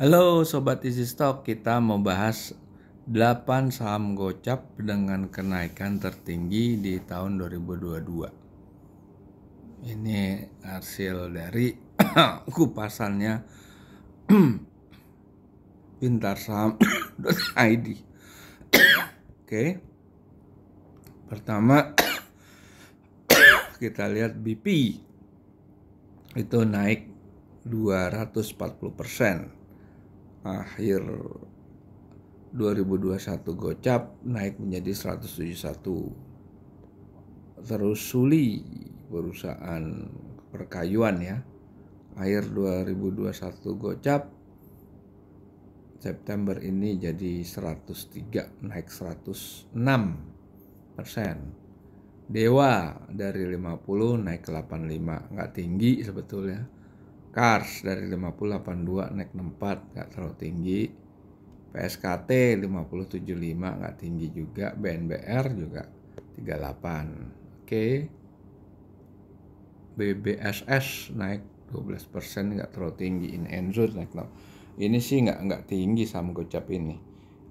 Halo Sobat Easy Stock, kita membahas 8 saham gocap dengan kenaikan tertinggi di tahun 2022. Ini hasil dari kupasannya pintar saham ID. Oke. Pertama kita lihat BP itu naik 240 persen akhir 2021 gocap naik menjadi 171 terus Suli perusahaan perkayuan ya akhir 2021 gocap September ini jadi 103 naik 106 persen Dewa dari 50 naik ke 85 nggak tinggi sebetulnya Kars dari 582 naik 64 nggak terlalu tinggi PSKT 575 nggak tinggi juga BNBR juga 38 oke BBSS naik 12 persen nggak terlalu tinggi in Enzo naik 6 ini sih nggak nggak tinggi saham gocap ini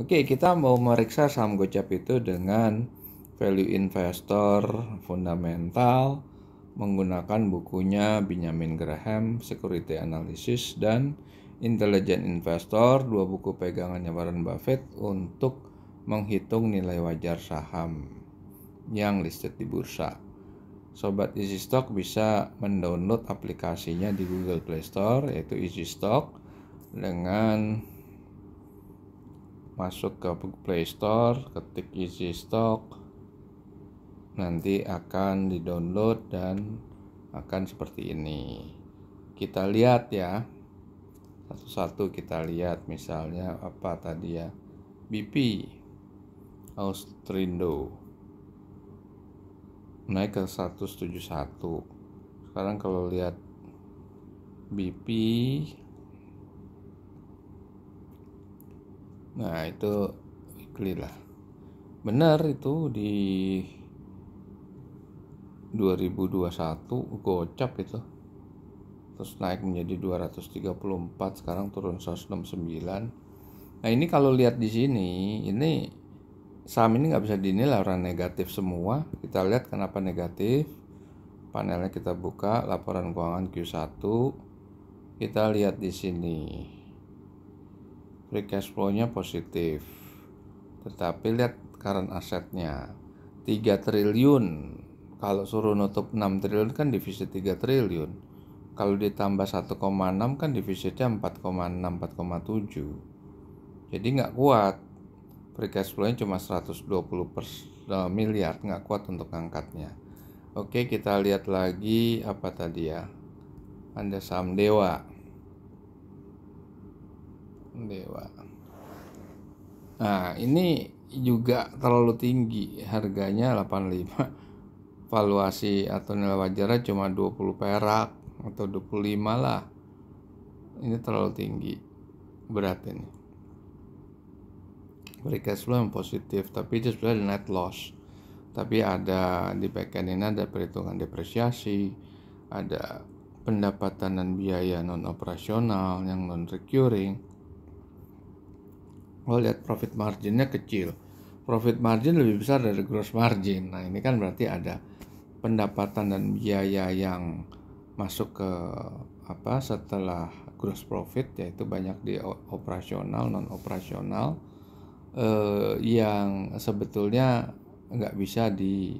oke kita mau meriksa saham gocap itu dengan value investor fundamental menggunakan bukunya Benjamin Graham, Security Analysis dan Intelligent Investor, dua buku pegangannya Warren Buffett untuk menghitung nilai wajar saham yang listed di bursa. Sobat Easy Stock bisa mendownload aplikasinya di Google Play Store yaitu Easy Stock dengan masuk ke Play Store, ketik Easy Stock, nanti akan didownload dan akan seperti ini. Kita lihat ya. Satu-satu kita lihat misalnya apa tadi ya. BP Austrindo naik ke 171. Sekarang kalau lihat BP Nah, itu iklilah Benar itu di 2021 gocap itu terus naik menjadi 234 sekarang turun 169 nah ini kalau lihat di sini ini saham ini nggak bisa dinilai orang negatif semua kita lihat kenapa negatif panelnya kita buka laporan keuangan Q1 kita lihat di sini free cash flow-nya positif tetapi lihat current asetnya 3 triliun kalau suruh nutup 6 triliun kan defisit 3 triliun kalau ditambah 1,6 kan defisitnya 4,6 4,7 jadi nggak kuat free cash flow-nya cuma 120 pers, uh, miliar nggak kuat untuk angkatnya oke kita lihat lagi apa tadi ya ada saham dewa dewa nah ini juga terlalu tinggi harganya 85 valuasi atau nilai wajarnya cuma 20 perak atau 25 lah ini terlalu tinggi berat ini free cash flow yang positif tapi itu sebenarnya net loss tapi ada di backend ini ada perhitungan depresiasi ada pendapatan dan biaya non operasional yang non recurring kalau lihat profit marginnya kecil profit margin lebih besar dari gross margin nah ini kan berarti ada pendapatan dan biaya yang masuk ke apa setelah gross profit yaitu banyak di operasional non operasional eh, yang sebetulnya nggak bisa di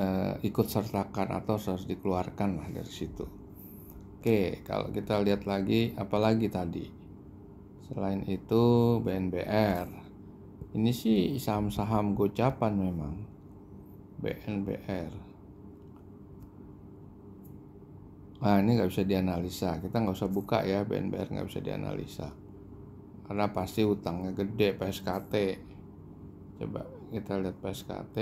eh, ikut sertakan atau harus dikeluarkan lah dari situ. Oke, kalau kita lihat lagi apalagi tadi selain itu BNBR ini sih saham-saham gocapan memang BNBR. Nah ini nggak bisa dianalisa, kita nggak usah buka ya BNBR nggak bisa dianalisa. Karena pasti utangnya gede PSKT. Coba kita lihat PSKT.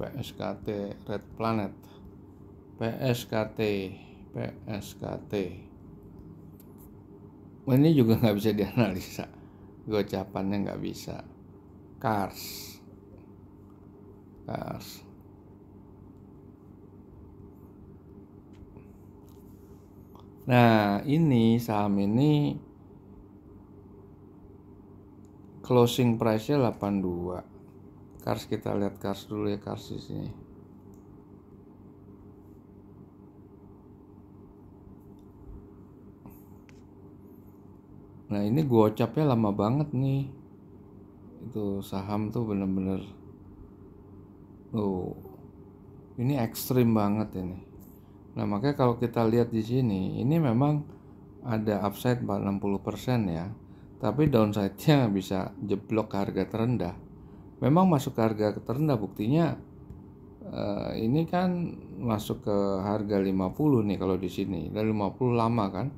PSKT Red Planet. PSKT, PSKT. Ini juga nggak bisa dianalisa. Gocapannya nggak bisa. Cars atas. nah ini saham ini closing price-nya 82 Kars kita lihat Kars dulu ya Kars di sini Nah ini gua ucapnya lama banget nih Itu saham tuh bener-bener Oh, ini ekstrim banget ini. Nah makanya kalau kita lihat di sini, ini memang ada upside 60% ya. Tapi downside-nya bisa jeblok ke harga terendah. Memang masuk ke harga terendah buktinya uh, ini kan masuk ke harga 50 nih kalau di sini. Dan 50 lama kan?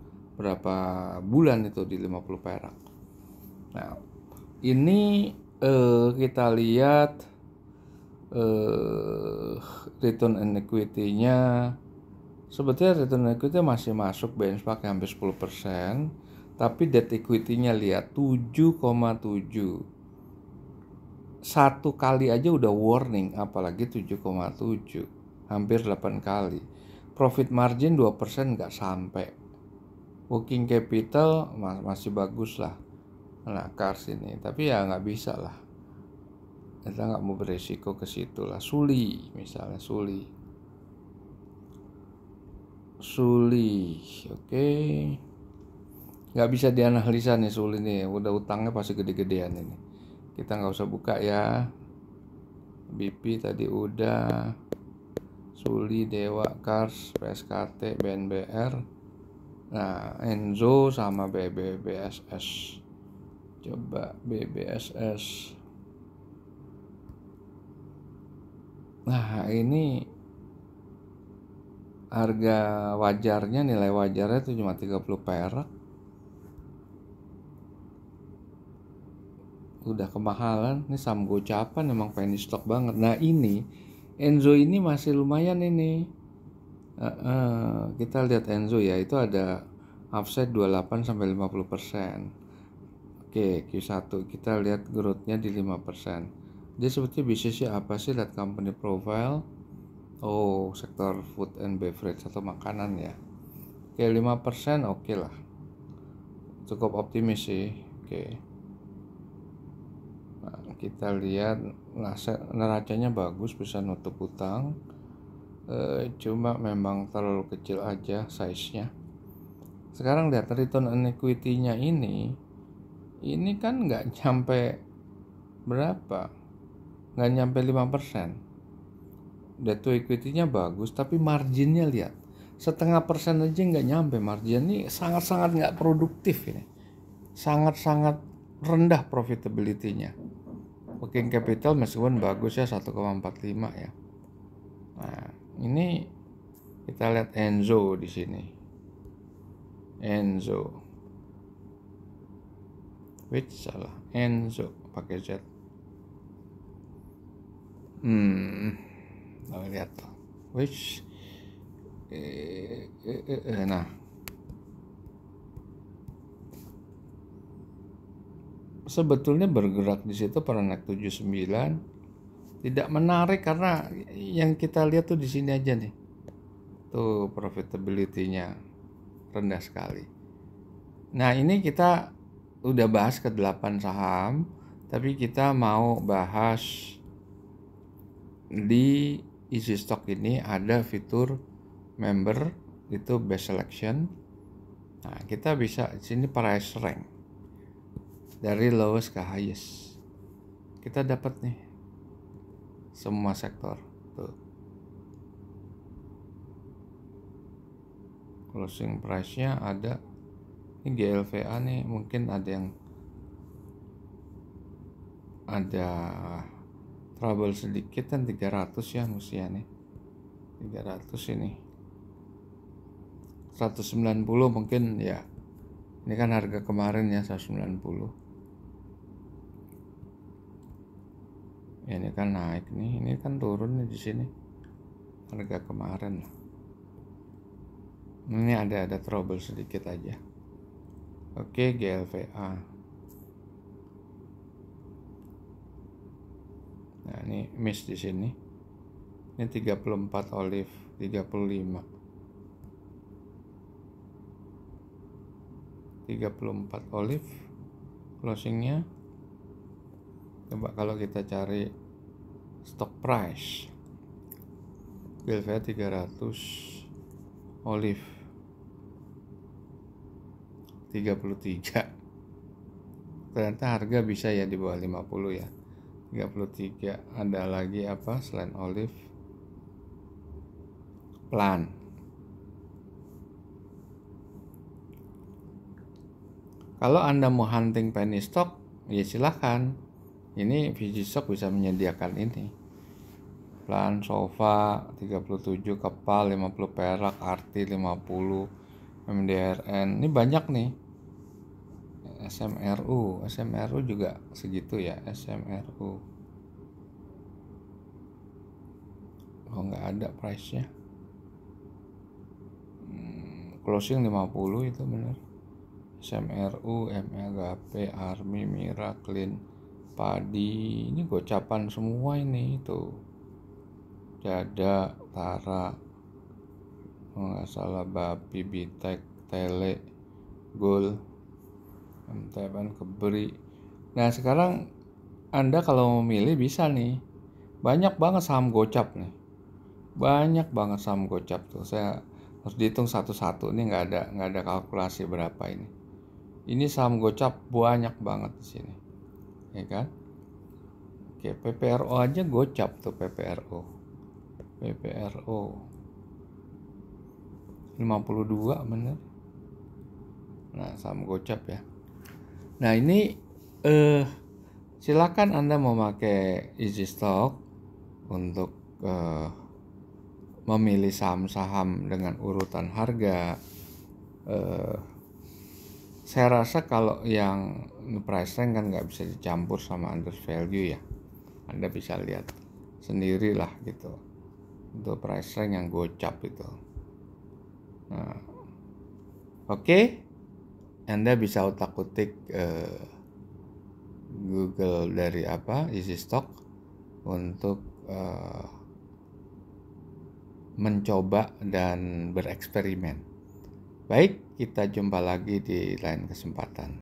Berapa bulan itu di 50 perak. Nah, ini uh, kita lihat eh, return on equity-nya sebetulnya return on equity masih masuk benchmark hampir 10% tapi debt equity-nya lihat 7,7 satu kali aja udah warning apalagi 7,7 hampir 8 kali profit margin 2% nggak sampai working capital masih bagus lah nah cars ini tapi ya nggak bisa lah kita nggak mau beresiko ke situ lah Suli misalnya Suli Suli oke okay. nggak bisa dianalisa nih Suli nih udah utangnya pasti gede-gedean ini kita nggak usah buka ya BP tadi udah Suli Dewa Kars PSKT BNBR nah Enzo sama BBBSS coba BBSS nah ini harga wajarnya nilai wajarnya itu cuma 30 perak udah kemahalan ini sam gocapan emang penny stock stok banget nah ini Enzo ini masih lumayan ini uh, uh, kita lihat Enzo ya itu ada offset 28 sampai 50 persen oke Q1 kita lihat growthnya di 5 persen dia seperti bisnisnya apa sih? Lihat company profile. Oh, sektor food and beverage atau makanan ya. Oke, 5% oke okay lah. Cukup optimis sih. Oke. Okay. Nah, kita lihat neracanya bagus bisa nutup utang. E, eh, cuma memang terlalu kecil aja size-nya. Sekarang lihat return on equity-nya ini ini kan nggak sampai berapa nggak nyampe 5% debt to equity-nya bagus tapi marginnya lihat setengah persen aja nggak nyampe margin ini sangat-sangat nggak produktif ini sangat-sangat rendah profitability-nya working capital meskipun bagus ya 1,45 ya nah ini kita lihat Enzo di sini Enzo which salah Enzo pakai Z Hmm. Nah, lihat. Which eh eh, eh, eh, eh, nah. Sebetulnya bergerak di situ pada naik 79 tidak menarik karena yang kita lihat tuh di sini aja nih. Tuh profitability-nya rendah sekali. Nah, ini kita udah bahas ke 8 saham, tapi kita mau bahas di Easy stock ini ada fitur member itu best selection nah kita bisa di sini price rank dari lowest ke highest kita dapat nih semua sektor tuh closing price nya ada ini GLVA nih mungkin ada yang ada trouble sedikit dan 300 ya musia nih 300 ini 190 mungkin ya ini kan harga kemarin ya 190 ini kan naik nih ini kan turun nih di sini harga kemarin ini ada ada trouble sedikit aja oke GLVA Nah, ini miss di sini. Ini 34 olive, 35. 34 olive closingnya coba kalau kita cari stock price Belvia 300 olive 33 ternyata harga bisa ya di bawah 50 ya 33 ada lagi apa selain olive plan kalau anda mau hunting penny stock ya silahkan ini stock bisa menyediakan ini plan sofa 37 kepal 50 perak arti 50 MDRN ini banyak nih SMRU SMRU juga segitu ya SMRU kok oh, nggak ada price nya hmm, closing 50 itu bener SMRU MLGP e Army Mira Clean Padi ini gocapan semua ini itu Dada Tara nggak salah Babi Bitek Tele Gold teman ya keberi nah sekarang anda kalau mau milih bisa nih banyak banget saham gocap nih banyak banget saham gocap tuh saya harus dihitung satu-satu ini nggak ada nggak ada kalkulasi berapa ini ini saham gocap banyak banget di sini ya kan oke PPRO aja gocap tuh PPRO PPRO 52 bener nah saham gocap ya Nah ini eh, silakan Anda memakai easy stock untuk eh, memilih saham-saham dengan urutan harga. Eh, saya rasa kalau yang price range kan nggak bisa dicampur sama under value ya. Anda bisa lihat sendirilah gitu untuk price range yang gocap itu. Nah, oke. Okay? Anda bisa utak-utik uh, eh, Google dari apa isi stok untuk uh, mencoba dan bereksperimen. Baik, kita jumpa lagi di lain kesempatan.